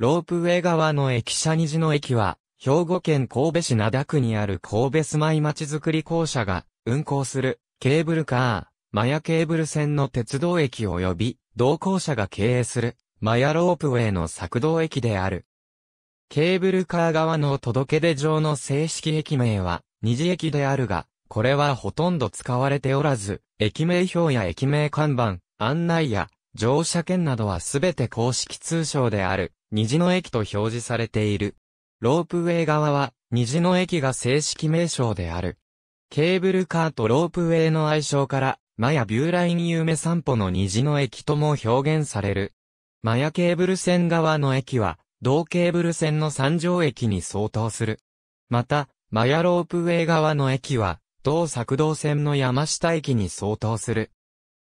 ロープウェイ側の駅舎虹の駅は、兵庫県神戸市灘区にある神戸住まいまちづくり公社が運行するケーブルカー、マヤケーブル線の鉄道駅及び同行者が経営するマヤロープウェイの作動駅である。ケーブルカー側の届け出上の正式駅名は二次駅であるが、これはほとんど使われておらず、駅名表や駅名看板、案内や乗車券などはすべて公式通称である、虹の駅と表示されている。ロープウェイ側は、虹の駅が正式名称である。ケーブルカーとロープウェイの愛称から、マヤビューライン夢散歩の虹の駅とも表現される。マヤケーブル線側の駅は、同ケーブル線の三条駅に相当する。また、マヤロープウェイ側の駅は、同作動線の山下駅に相当する。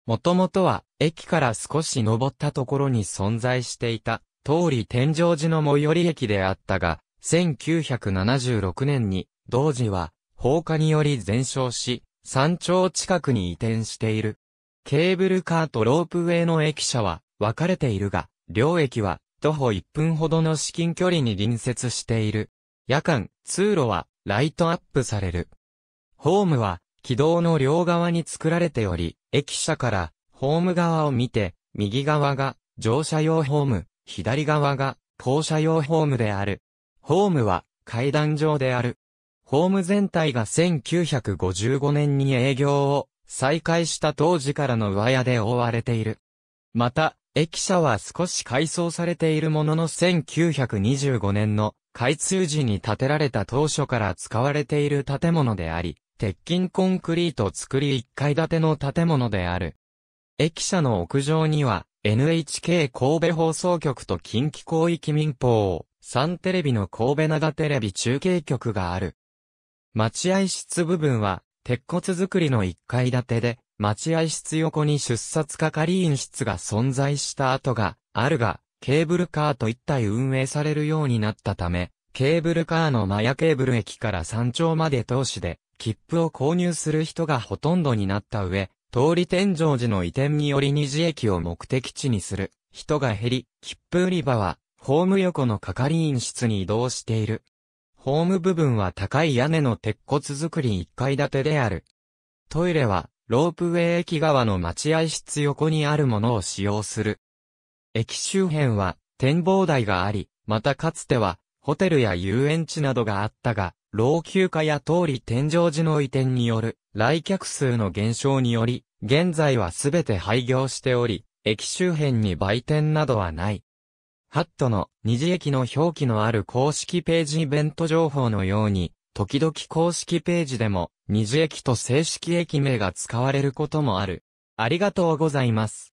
もともとは、駅から少し登ったところに存在していた、通り天井寺の最寄り駅であったが、1976年に、同時は、放火により全焼し、山頂近くに移転している。ケーブルカーとロープウェイの駅舎は、分かれているが、両駅は、徒歩1分ほどの至近距離に隣接している。夜間、通路は、ライトアップされる。ホームは、軌道の両側に作られており、駅舎からホーム側を見て、右側が乗車用ホーム、左側が降車用ホームである。ホームは階段状である。ホーム全体が1955年に営業を再開した当時からの上屋で覆われている。また、駅舎は少し改装されているものの1925年の開通時に建てられた当初から使われている建物であり、鉄筋コンクリート作り1階建ての建物である。駅舎の屋上には、NHK 神戸放送局と近畿広域民放、サンテレビの神戸長テレビ中継局がある。待合室部分は、鉄骨造りの1階建てで、待合室横に出札係員室が存在した跡があるが、ケーブルカーと一体運営されるようになったため、ケーブルカーのマヤケーブル駅から山頂まで通しで、切符を購入する人がほとんどになった上、通り天井寺の移転により二次駅を目的地にする人が減り、切符売り場はホーム横の係員室に移動している。ホーム部分は高い屋根の鉄骨造り1階建てである。トイレはロープウェイ駅側の待合室横にあるものを使用する。駅周辺は展望台があり、またかつてはホテルや遊園地などがあったが、老朽化や通り天井時の移転による来客数の減少により、現在はすべて廃業しており、駅周辺に売店などはない。ハットの二次駅の表記のある公式ページイベント情報のように、時々公式ページでも二次駅と正式駅名が使われることもある。ありがとうございます。